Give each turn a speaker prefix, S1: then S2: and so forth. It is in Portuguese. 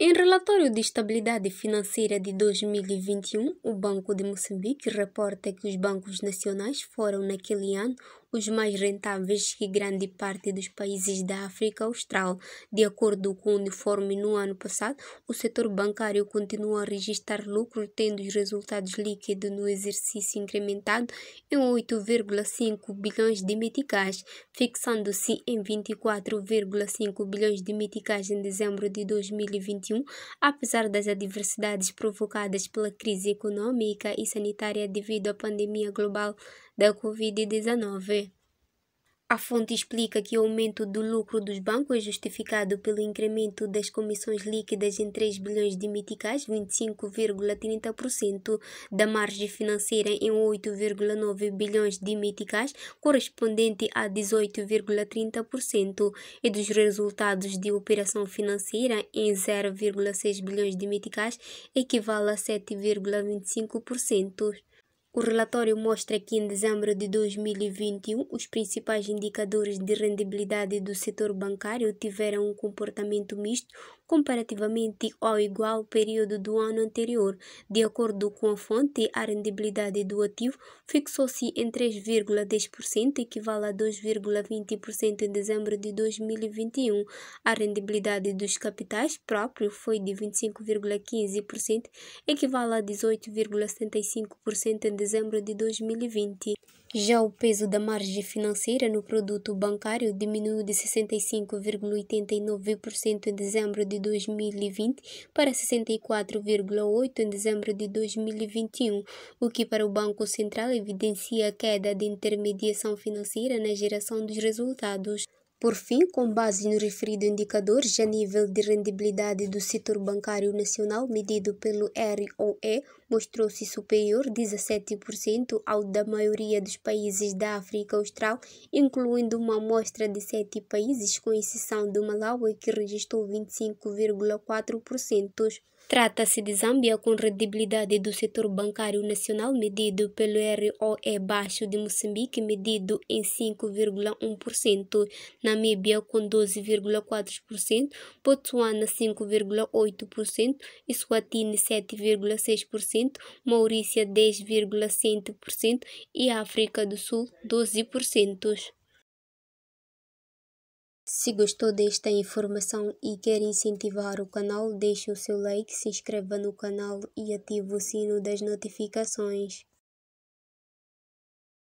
S1: Em relatório de estabilidade financeira de 2021, o Banco de Moçambique reporta que os bancos nacionais foram, naquele ano, os mais rentáveis que grande parte dos países da África Austral. De acordo com o uniforme, no ano passado, o setor bancário continua a registrar lucro, tendo os resultados líquidos no exercício incrementado em 8,5 bilhões de meticais, fixando-se em 24,5 bilhões de meticais em dezembro de 2021, apesar das adversidades provocadas pela crise econômica e sanitária devido à pandemia global da Covid-19. A fonte explica que o aumento do lucro dos bancos é justificado pelo incremento das comissões líquidas em 3 bilhões de meticais, 25,30%, da margem financeira em 8,9 bilhões de meticais, correspondente a 18,30%, e dos resultados de operação financeira em 0,6 bilhões de meticais, equivale a 7,25%. O relatório mostra que em dezembro de 2021, os principais indicadores de rendibilidade do setor bancário tiveram um comportamento misto, comparativamente ao igual período do ano anterior. De acordo com a fonte, a rendibilidade do ativo fixou-se em 3,10%, equivale a 2,20% em dezembro de 2021. A rendibilidade dos capitais próprios foi de 25,15%, equivale a 18,75% em dezembro de 2020. Já o peso da margem financeira no produto bancário diminuiu de 65,89% em dezembro de 2020 para 64,8% em dezembro de 2021, o que para o Banco Central evidencia a queda da intermediação financeira na geração dos resultados. Por fim, com base no referido indicador, já nível de rendibilidade do setor bancário nacional medido pelo ROE mostrou-se superior 17% ao da maioria dos países da África Austral, incluindo uma amostra de sete países, com exceção do Malawi, que registrou 25,4%. Trata-se de Zâmbia com rendibilidade do setor bancário nacional medido pelo ROE baixo de Moçambique, medido em 5,1%. Namíbia com 12,4%, Botsuana 5,8%, Eswatini 7,6%, Maurícia 10,7% e África do Sul 12%. Se gostou desta informação e quer incentivar o canal, deixe o seu like, se inscreva no canal e ative o sino das notificações.